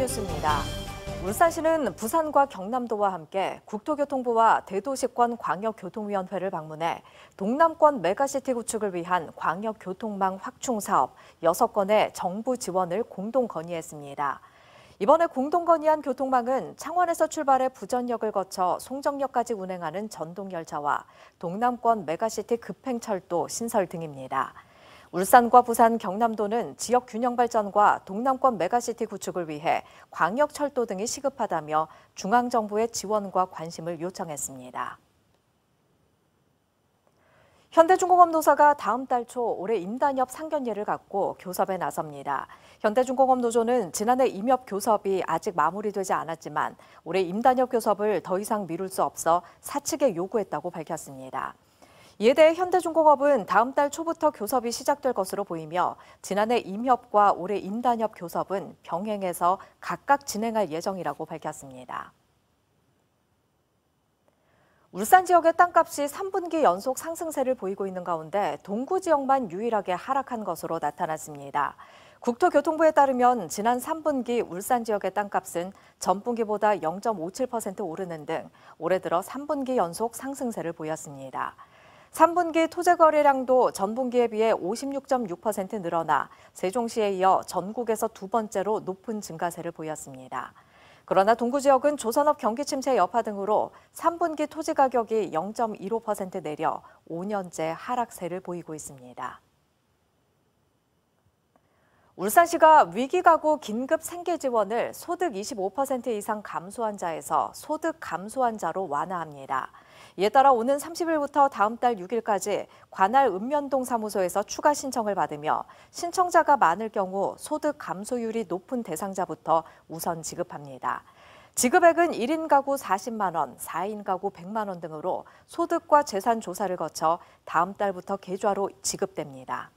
뉴스입니다. 울산시는 부산과 경남도와 함께 국토교통부와 대도시권 광역교통위원회를 방문해 동남권 메가시티 구축을 위한 광역교통망 확충 사업 6건의 정부 지원을 공동 건의했습니다. 이번에 공동 건의한 교통망은 창원에서 출발해 부전역을 거쳐 송정역까지 운행하는 전동열차와 동남권 메가시티 급행철도 신설 등입니다. 울산과 부산, 경남도는 지역 균형 발전과 동남권 메가시티 구축을 위해 광역철도 등이 시급하다며 중앙정부의 지원과 관심을 요청했습니다. 현대중공업 노사가 다음 달 초 올해 임단협 상견례를 갖고 교섭에 나섭니다. 현대중공업 노조는 지난해 임협 교섭이 아직 마무리되지 않았지만 올해 임단협 교섭을 더 이상 미룰 수 없어 사측에 요구했다고 밝혔습니다. 이에 대해 현대중공업은 다음 달 초부터 교섭이 시작될 것으로 보이며 지난해 임협과 올해 임단협 교섭은 병행해서 각각 진행할 예정이라고 밝혔습니다. 울산 지역의 땅값이 3분기 연속 상승세를 보이고 있는 가운데 동구 지역만 유일하게 하락한 것으로 나타났습니다. 국토교통부에 따르면 지난 3분기 울산 지역의 땅값은 전분기보다 0.57% 오르는 등 올해 들어 3분기 연속 상승세를 보였습니다. 3분기 토지 거래량도 전분기에 비해 56.6% 늘어나 세종시에 이어 전국에서 두 번째로 높은 증가세를 보였습니다. 그러나 동구 지역은 조선업 경기 침체 여파 등으로 3분기 토지 가격이 0.15% 내려 5년째 하락세를 보이고 있습니다. 울산시가 위기가구 긴급 생계 지원을 소득 25% 이상 감소한자에서 소득 감소한자로 완화합니다. 이에 따라 오는 30일부터 다음 달 6일까지 관할 읍면동 사무소에서 추가 신청을 받으며 신청자가 많을 경우 소득 감소율이 높은 대상자부터 우선 지급합니다. 지급액은 1인 가구 40만 원, 4인 가구 100만 원 등으로 소득과 재산 조사를 거쳐 다음 달부터 계좌로 지급됩니다.